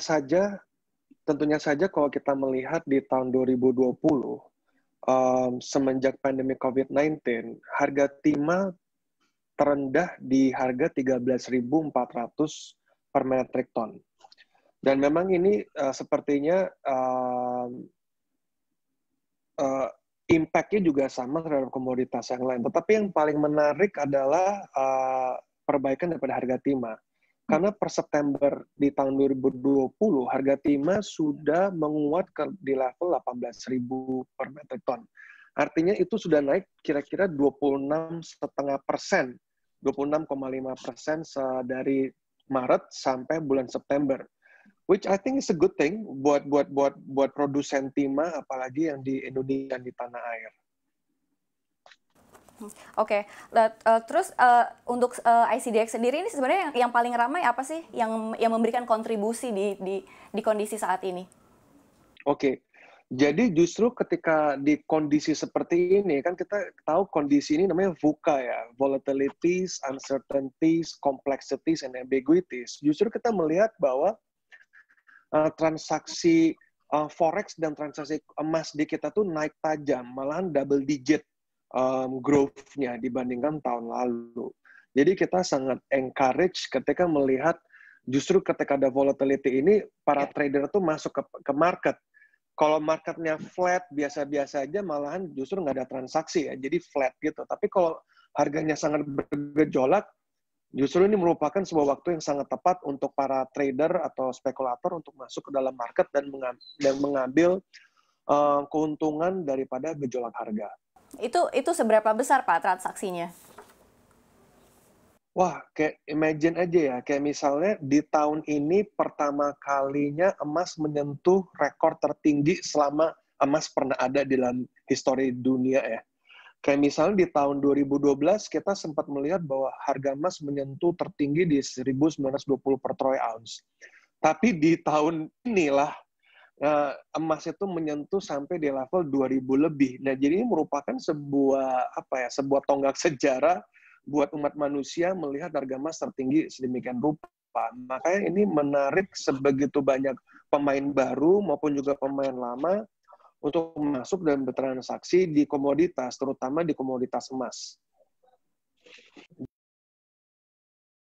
saja tentunya saja kalau kita melihat di tahun 2020 um, semenjak pandemi COVID-19 harga timah terendah di harga 13.400 per metric ton. Dan memang ini uh, sepertinya uh, uh, impact-nya juga sama terhadap komoditas yang lain. Tetapi yang paling menarik adalah uh, perbaikan daripada harga timah karena per September di tahun 2020 harga timah sudah menguat ke di level 18.000 per metric ton. Artinya itu sudah naik kira-kira setengah persen, 26,5 persen dari Maret sampai bulan September. Which I think is a good thing buat buat buat buat produsen timah apalagi yang di Indonesia di tanah air. Oke, okay. uh, eh, terus uh, untuk uh, eh, ICDX sendiri ini sebenarnya yang, yang paling ramai apa sih yang yang memberikan kontribusi di di, di kondisi saat ini? Oke, okay. jadi justru ketika di kondisi seperti ini kan kita tahu kondisi ini namanya VUCA ya, volatilities, uncertainties, complexities, and ambiguities. Justru kita melihat bahwa uh, transaksi uh, forex dan transaksi emas di kita tuh naik tajam, malahan double digit um, growth-nya dibandingkan tahun lalu. Jadi kita sangat encourage ketika melihat justru ketika ada volatility ini para ya. trader tuh masuk ke, ke market. Kalau marketnya flat biasa-biasa aja malahan justru nggak ada transaksi ya, jadi flat gitu. Tapi kalau harganya sangat bergejolak, justru ini merupakan sebuah waktu yang sangat tepat untuk para trader atau spekulator untuk masuk ke dalam market dan mengambil, uh, keuntungan daripada gejolak harga. Itu itu seberapa besar Pak transaksinya? Wah, kayak imagine aja ya, kayak misalnya di tahun ini pertama kalinya emas menyentuh rekor tertinggi selama emas pernah ada di dalam histori dunia ya. Kayak misalnya di tahun 2012 kita sempat melihat bahwa harga emas menyentuh tertinggi di 1920 per troy ounce. Tapi di tahun inilah uh, emas itu menyentuh sampai di level 2000 lebih. Nah, jadi ini merupakan sebuah apa ya, sebuah tonggak sejarah buat umat manusia melihat harga emas tertinggi sedemikian rupa. Makanya ini menarik sebegitu banyak pemain baru maupun juga pemain lama untuk masuk dan bertransaksi di komoditas, terutama di komoditas emas.